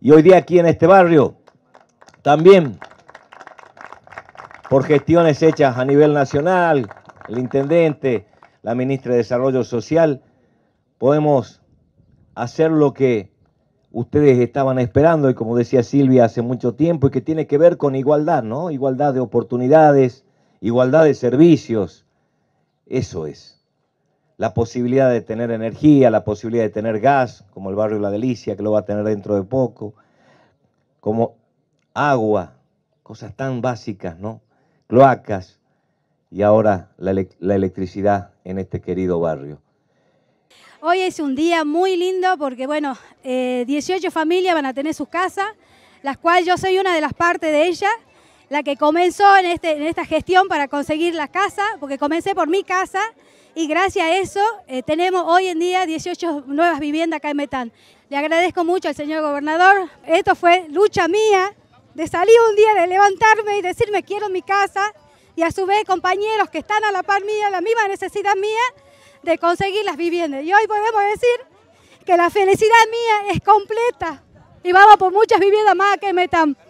y hoy día aquí en este barrio también por gestiones hechas a nivel nacional, el intendente, la ministra de Desarrollo Social, podemos hacer lo que ustedes estaban esperando y como decía Silvia hace mucho tiempo y que tiene que ver con igualdad, ¿no? Igualdad de oportunidades, igualdad de servicios. Eso es la posibilidad de tener energía, la posibilidad de tener gas, como el barrio La Delicia, que lo va a tener dentro de poco, como agua, cosas tan básicas, ¿no? Cloacas y ahora la, electricidad en este querido barrio. Hoy es un día muy lindo porque, bueno, 18 eh, familias van a tener sus casas, las cuales yo soy una de las partes de ellas la que comenzó en, este, en esta gestión para conseguir la casa, porque comencé por mi casa y gracias a eso eh, tenemos hoy en día 18 nuevas viviendas acá en Metán. Le agradezco mucho al señor gobernador, esto fue lucha mía de salir un día, de levantarme y decirme quiero mi casa y a su vez compañeros que están a la par mía, la misma necesidad mía de conseguir las viviendas. Y hoy podemos decir que la felicidad mía es completa y vamos por muchas viviendas más que Metán.